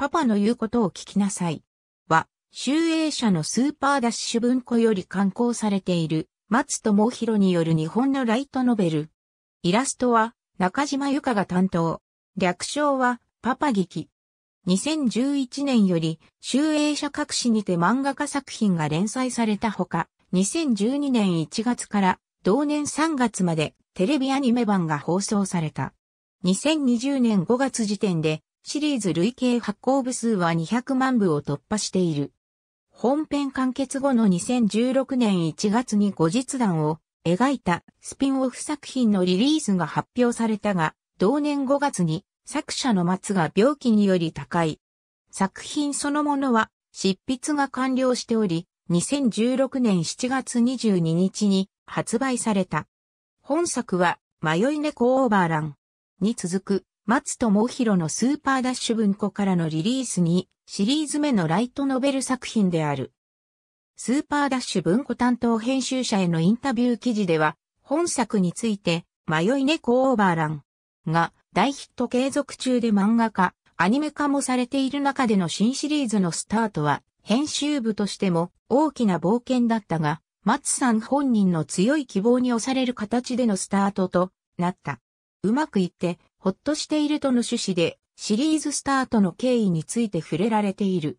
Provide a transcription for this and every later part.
パパの言うことを聞きなさい。は、集英社のスーパーダッシュ文庫より刊行されている、松友博による日本のライトノベル。イラストは、中島由香が担当。略称は、パパ劇。2011年より、集英社各紙にて漫画家作品が連載されたほか、2012年1月から同年3月までテレビアニメ版が放送された。2020年5月時点でシリーズ累計発行部数は200万部を突破している。本編完結後の2016年1月に後日談を描いたスピンオフ作品のリリースが発表されたが、同年5月に作者の松が病気により高い。作品そのものは執筆が完了しており、2016年7月22日に発売された。本作は、迷い猫オーバーランに続く松友博のスーパーダッシュ文庫からのリリースに、シリーズ目のライトノベル作品である。スーパーダッシュ文庫担当編集者へのインタビュー記事では、本作について、迷い猫オーバーランが大ヒット継続中で漫画化、アニメ化もされている中での新シリーズのスタートは、編集部としても大きな冒険だったが、松さん本人の強い希望に押される形でのスタートとなった。うまくいってほっとしているとの趣旨で、シリーズスタートの経緯について触れられている。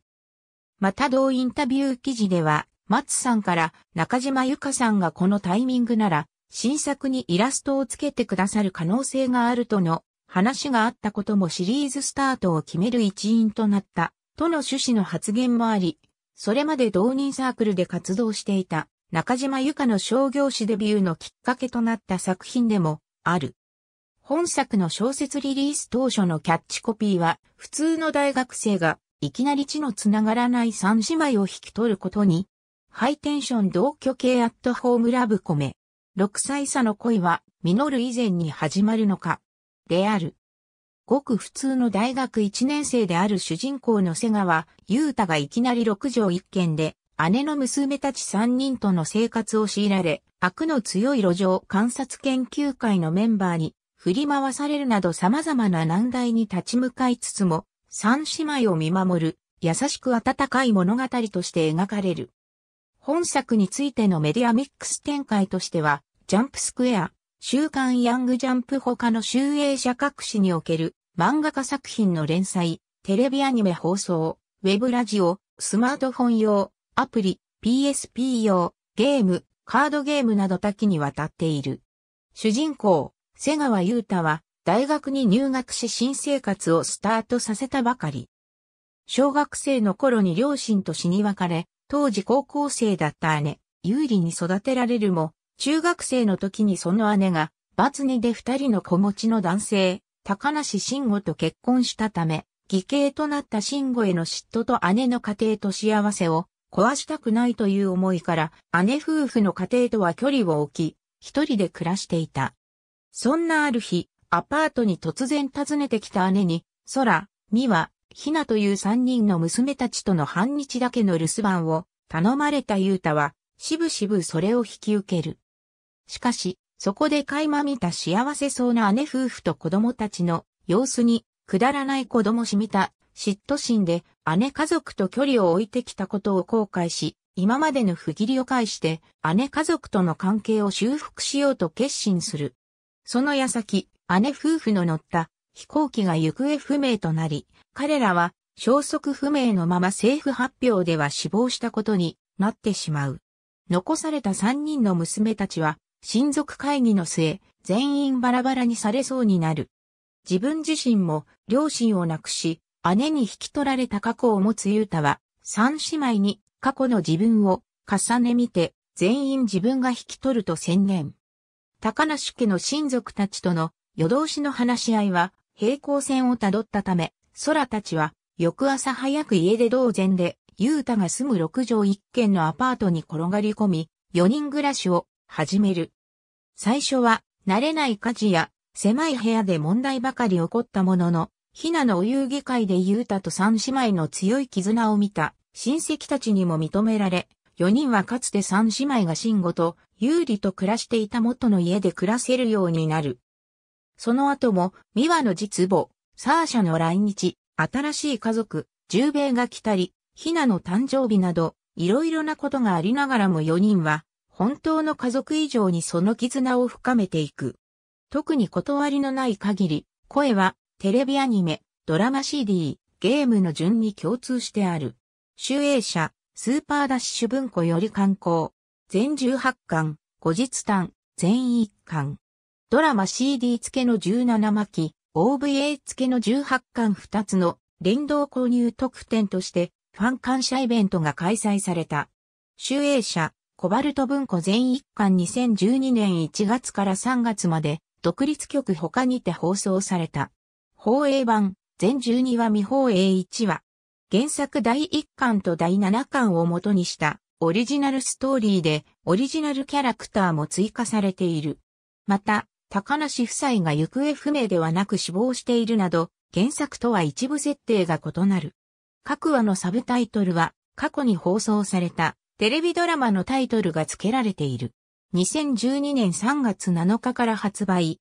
また同インタビュー記事では、松さんから中島由香さんがこのタイミングなら、新作にイラストをつけてくださる可能性があるとの話があったこともシリーズスタートを決める一因となった、との趣旨の発言もあり、それまで同人サークルで活動していた中島由香の商業誌デビューのきっかけとなった作品でもある。本作の小説リリース当初のキャッチコピーは、普通の大学生が、いきなり血のつながらない三姉妹を引き取ることに、ハイテンション同居系アットホームラブコメ。六歳差の恋は、実る以前に始まるのか。である。ごく普通の大学1年生である主人公の瀬川、優太がいきなり六条一軒で、姉の娘たち三人との生活を強いられ、悪の強い路上観察研究会のメンバーに振り回されるなど様々な難題に立ち向かいつつも、三姉妹を見守る、優しく温かい物語として描かれる。本作についてのメディアミックス展開としては、ジャンプスクエア、週刊ヤングジャンプ他の集英社各紙における漫画家作品の連載、テレビアニメ放送、ウェブラジオ、スマートフォン用、アプリ、PSP 用、ゲーム、カードゲームなど多岐にわたっている。主人公、瀬川優太は大学に入学し新生活をスタートさせたばかり。小学生の頃に両親と死に別れ、当時高校生だった姉、有利に育てられるも、中学生の時にその姉が、バツにで二人の子持ちの男性、高梨慎吾と結婚したため、義兄となった慎吾への嫉妬と姉の家庭と幸せを壊したくないという思いから、姉夫婦の家庭とは距離を置き、一人で暮らしていた。そんなある日、アパートに突然訪ねてきた姉に、空、美和、ひなという三人の娘たちとの半日だけの留守番を頼まれた優太は、しぶしぶそれを引き受ける。しかし、そこで垣間見た幸せそうな姉夫婦と子供たちの様子に、くだらない子供しみた嫉妬心で姉家族と距離を置いてきたことを後悔し、今までの不義理を返して姉家族との関係を修復しようと決心する。その矢先、姉夫婦の乗った飛行機が行方不明となり、彼らは消息不明のまま政府発表では死亡したことになってしまう。残された3人の娘たちは、親族会議の末、全員バラバラにされそうになる。自分自身も両親を亡くし、姉に引き取られた過去を持つユータは、三姉妹に過去の自分を重ね見て、全員自分が引き取ると宣言。高梨家の親族たちとの夜通しの話し合いは平行線をたどったため、空たちは翌朝早く家出同然で、雄太が住む6畳一軒のアパートに転がり込み、4人暮らしを始める。最初は慣れない家事や狭い部屋で問題ばかり起こったものの、ひなのお遊戯会で雄太と三姉妹の強い絆を見た親戚たちにも認められ、4人はかつて三姉妹が慎吾と有利と暮らしていた元の家で暮らせるようになる。その後も、ミワの実母、サーシャの来日、新しい家族、十兵衛が来たり、ヒナの誕生日など、いろいろなことがありながらも4人は、本当の家族以上にその絆を深めていく。特に断りのない限り、声は、テレビアニメ、ドラマ CD、ゲームの順に共通してある。集英社、スーパーダッシュ文庫より観光。全18巻、後日短、全1巻。ドラマ CD 付けの17巻、OVA 付けの18巻2つの連動購入特典としてファン感謝イベントが開催された。集英社、コバルト文庫全1巻2012年1月から3月まで独立局他にて放送された。放映版、全12話未放映1話。原作第1巻と第7巻を元にしたオリジナルストーリーでオリジナルキャラクターも追加されている。また、高梨夫妻が行方不明ではなく死亡しているなど、原作とは一部設定が異なる。各話のサブタイトルは、過去に放送されたテレビドラマのタイトルが付けられている。2012年3月7日から発売。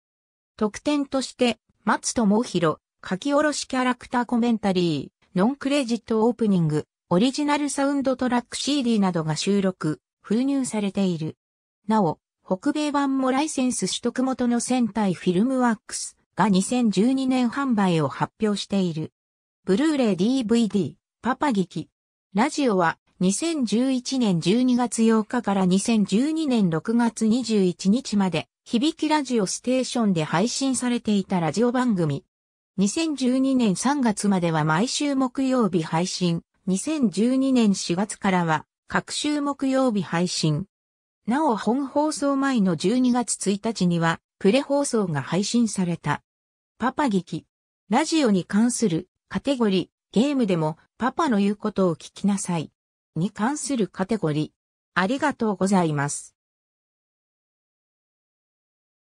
特典として、松友弘、書き下ろしキャラクターコメンタリー、ノンクレジットオープニング、オリジナルサウンドトラック CD などが収録、封入されている。なお、北米版もライセンス取得元の戦隊フィルムワックスが2012年販売を発表している。ブルーレイ DVD、パパ劇。ラジオは2011年12月8日から2012年6月21日まで、響きラジオステーションで配信されていたラジオ番組。2012年3月までは毎週木曜日配信。2012年4月からは、各週木曜日配信。なお本放送前の12月1日には、プレ放送が配信された。パパ劇。ラジオに関するカテゴリー、ゲームでもパパの言うことを聞きなさい。に関するカテゴリー。ありがとうございます。